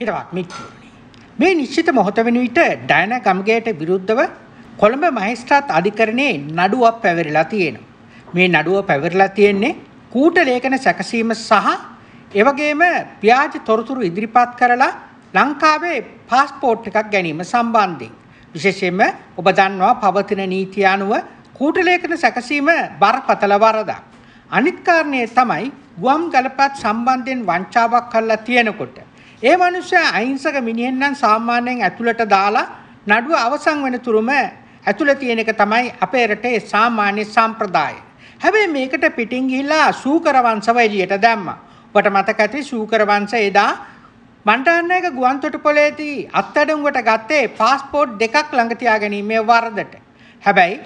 හිටවත් මිත්තුනි. මේ නිශ්චිත මොහොත වෙන විට ඩයනා ගම්ගේට විරුද්ධව කොළඹ මහේස්ත්‍රාත් අධිකරණයේ නඩුවක් පැවරිලා තියෙනවා. මේ නඩුව පැවරිලා තියෙන්නේ කූට ලේඛන සැකසීම සහ එවැගේම ව්‍යාජ තොරතුරු ඉදිරිපත් කරලා ලංකාවේ પાස්පෝර්ට් එකක් ගැනීම සම්බන්ධයෙන්. විශේෂයෙන්ම ඔබ දන්නවා පවතින නීතිය අනුව කූට ලේඛන සැකසීම බරපතල වරදක්. අනිත් කාරණය තමයි ගුවම් ගලපත් සම්බන්ධයෙන් වංචාවක් කරලා තියෙනකොට ඒ මිනිස්සයා අහිංසක මිනිහෙන් නම් සාමාන්‍යයෙන් ඇතුළට දාලා නඩුව අවසන් වෙනතුරුම ඇතුළේ තියෙන එක තමයි අපේ රටේ සාමාන්‍ය සම්ප්‍රදාය. හැබැයි මේකට පිටින් ගිහිලා සූකර වංශව එළියට දැම්මා. ඔබට මතක ඇති සූකර වංශය එදා මණ්ඩාරනායක ගුවන්තොටුපළේදී අත්අඩංගුවට ගත්තේ પાස්පෝර්ට් දෙකක් ළඟ තියාගැනීමේ වරදට. හැබැයි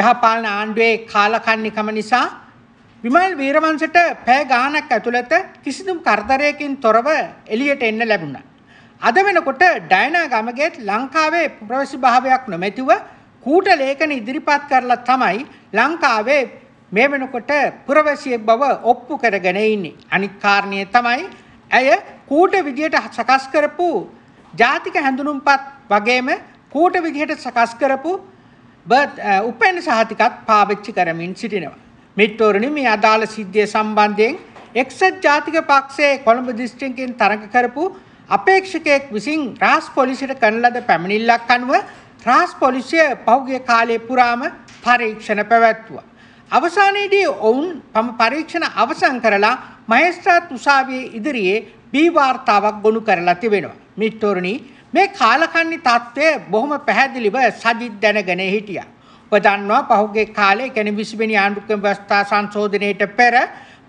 යහපාලන ආණ්ඩුවේ කාලකන්නිකම නිසා විමල් වීරවංශට පැය ගාණක් ඇතුළත කිසිදුම් කරදරයකින් තොරව එළියට එන්න ලැබුණා. අද වෙනකොට ඩයනා ගමගේත් ලංකාවේ ප්‍රවේශභාවයක් නොමැතිව කූට ලේඛන ඉදිරිපත් කරලා තමයි ලංකාවේ මේ වෙනකොට පුරවැසියෙක් බව ඔප්පු කරගෙන ඉන්නේ. අනිත් කාරණේ තමයි ඇය කූට විදියට සකස් කරපු ජාතික හැඳුනුම්පත් වගේම කූට විදිහට සකස් කරපු උපෙන් සහතිකත් පාවිච්චි කරමින් සිටිනවා. මිත්‍රවරණි මේ අදාළ සිද්ධිය සම්බන්ධයෙන් එක්සත් ජාතික පක්ෂයේ කොළඹ දිස්ත්‍රික්කයෙන් තරඟ කරපු අපේක්ෂකයෙක් විසින් රාස් පොලිසියට කරන ලද පැමිණිල්ලක් අනුව රාස් පොලිසිය පහුගිය කාලය පුරාම පරීක්ෂණ පැවැත්තුවා. අවසානයේදී ඔවුන් තම පරීක්ෂණ අවසන් කරලා මහේස්ත්‍රාත් උසාවියේ ඉදිරියේ බී වාර්තාවක් ගොනු කරලා තිබෙනවා. මිත්‍රවරණි මේ කාලකන්ණි தත්ත්වය බොහොම පැහැදිලිව සජිත් දැනගෙන හිටියා. ඔබදන්නවා පහුගේ කාලේ කැන විසිබනි ආණ්ඩුක්‍රම ව්‍යවස්ථා සංශෝධනයට පෙර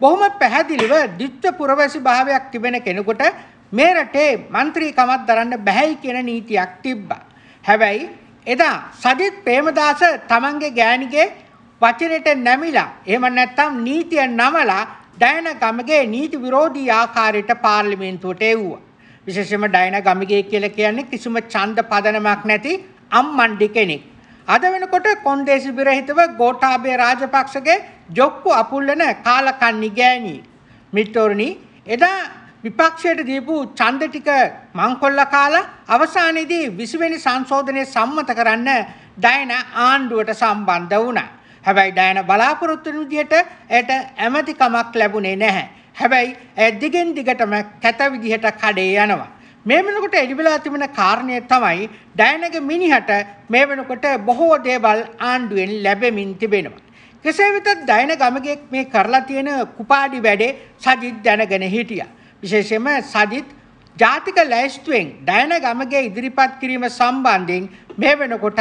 බොහොම පැහැදිලිව දිත්්‍ය පුරවැසි භාවයක් තිබෙන කෙනෙකුට මේ රටේ මන්ත්‍රීකමත් දරන්න බැහැයි කියන නීතියක් තිබ්බා. හැබැයි එදා සජිත් ප්‍රේමදාස තමන්ගේ ගෑණිගේ වචනෙට නැමිලා එහෙම නැත්නම් නීතිය නමලා ඩයන ගමගේ නීති විරෝධී ආකාරයට පාර්ලිමේන්තුවට එව්වා. විශේෂයෙන්ම ඩයන ගමගේ කියලා කියන්නේ කිසිම ඡන්ද පදනමක් නැති අම්මණ්ඩි කෙනෙක්. අද වෙනකොට කොන්දේසි බිරහිතව ගෝඨාභය රාජපක්ෂගේ ජොක්කු අපුල් වෙන කාලකන්ණි ගෑණි මිත්‍රෝරණි එදා විපක්ෂයට දීපු ඡන්ද ටික මංකොල්ල කාලා අවසානයේදී 20 වෙනි සංශෝධනය සම්මත කරන්න ඩයන ආණ්ඩුවට සම්බන්ධ වුණා. හැබැයි ඩයන බලාපොරොත්තු වෙන විදිහට ඇයට ඇමතිකමක් ලැබුණේ නැහැ. හැබැයි ඇය දිගෙන් දිගටම කැත විදිහට කඩේ යනවා. මේ වෙනකොට එළිවෙලා තිබෙන කාරණය තමයි ඩයනගේ මිනිහට මේ වෙනකොට බොහෝ දේවල් ආණ්ඩුවෙන් ලැබෙමින් තිබෙනවා. කෙසේ වෙතත් ඩයන ගමගේ මේ කරලා තියෙන කුපාඩි වැඩේ සජිත් දැනගෙන හිටියා. විශේෂයෙන්ම සජිත් ජාතික ලැයිස්තුවෙන් ඩයන ගමගේ ඉදිරිපත් කිරීම සම්බන්ධයෙන් මේ වෙනකොටත්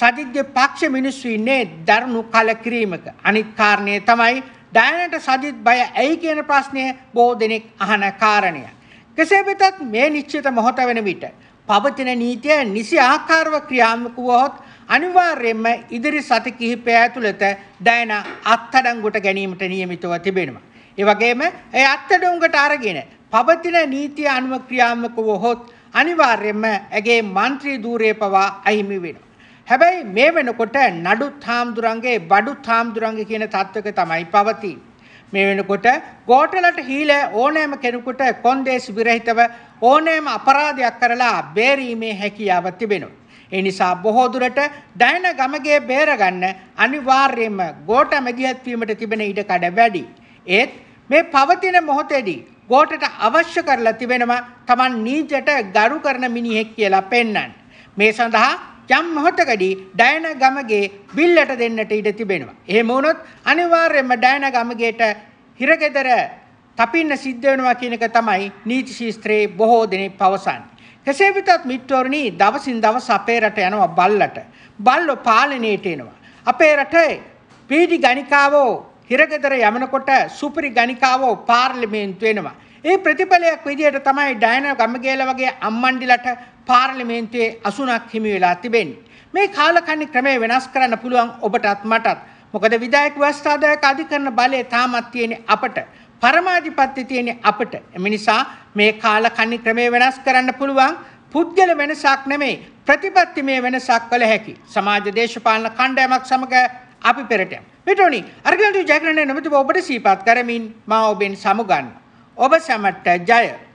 සජිත්ගේ පක්ෂ මිනිස්සු ඉන්නේ දරුණු කලකිරීමක. අනිත් කාරණය තමයි ඩයනට සජිත් බය ඇයි කියන ප්‍රශ්නය බොහෝ දෙනෙක් අහන කාරණයක්. කෙසේ වෙතත් මේ නිශ්චිත මොහොත වෙන විට පවතින නීතිය නිසි ආකාරව ක්‍රියාත්මක වුවහොත් අනිවාර්යයෙන්ම ඉදිරි සති කිහිපය ඇතුළත ඩයන අත්අඩංගුවට ගැනීමට නියමිතව තිබෙනවා. ඒ වගේම ඒ අත්අඩංගුවට අරගෙන පවතින නීතිය අනුව ක්‍රියාත්මක වුවහොත් අනිවාර්යයෙන්ම ඇගේ മന്ത്രി ධූරය පවා අහිමි වෙනවා. හැබැයි මේ වෙනකොට නඩු තාම්දුරන්ගේ බඩු තාම්දුරන්ගේ කියන තත්වක තමයි පවතින්නේ. මේ වෙනකොට ගෝඨලට හීල ඕනෑම කෙනෙකුට කොන්දේසි විරහිතව ඕනෑම අපරාධයක් කරලා බේරීමේ හැකියාව තිබෙනවා. ඒ නිසා බොහෝ දුරට ඩයන ගමගේ බේරගන්න අනිවාර්යයෙන්ම ගෝඨ මැදිහත් වීමට තිබෙන ඉඩකඩ වැඩි. ඒත් මේ පවතින මොහොතේදී ගෝඨට අවශ්‍ය කරලා තිබෙනවා Taman නීජයට ගරු කරන මිනිහෙක් කියලා පෙන්වන්න. මේ සඳහා යම් මොහොතකදී ඩයන ගමගේ බිල්ලට දෙන්නට ඉඩ තිබෙනවා. එහෙම වුණොත් අනිවාර්යයෙන්ම ඩයන ගමගේට හිරගෙදර තපින්න සිද්ධ වෙනවා කියන එක තමයි නීති ශාස්ත්‍රයේ බොහෝ දෙනෙක් පවසන්නේ. කෙසේ වෙතත් මිත්‍රෝරණි දවසින් දවස අපේ රට යනවා බල්ලට. බල්ලෝ පාලනයට එනවා. අපේ රටේ පීඩි ගණිකාවෝ හිරගෙදර යමනකොට සුපිරි ගණිකාවෝ පාර්ලිමේන්තු වෙනවා. ඒ ප්‍රතිඵලයක් විදිහට තමයි ඩයන ගමගේල වගේ අම්මණ්ඩිලට පාර්ලිමේන්තුවේ අසුනක් හිමි වෙලා තිබෙන්නේ. මේ කාලකන්ණි ක්‍රමය වෙනස් කරන්න පුළුවන් ඔබටත් මටත්. මොකද විධායක ව්‍යවස්ථාදායක අධිකරණ බලය තාමත් තියෙන්නේ අපට. පරමාධිපත්‍ය තියෙන්නේ අපට. එම නිසා මේ කාලකන්ණි ක්‍රමය වෙනස් කරන්න පුළුවන් පුද්ගල වෙනසක් නෙමෙයි ප්‍රතිපත්තිමය වෙනසක් කළ හැකි. සමාජ දේශපාලන කණ්ඩායමක් සමග අපි පෙරටයම්. මෙටෝනි අර්ගලන්ට ජයග්‍රහණය නොමැතිව ඔබට සීපත් කරමින් මා ඔබෙන් සමුගන්නවා. ඔබ සැමට ජය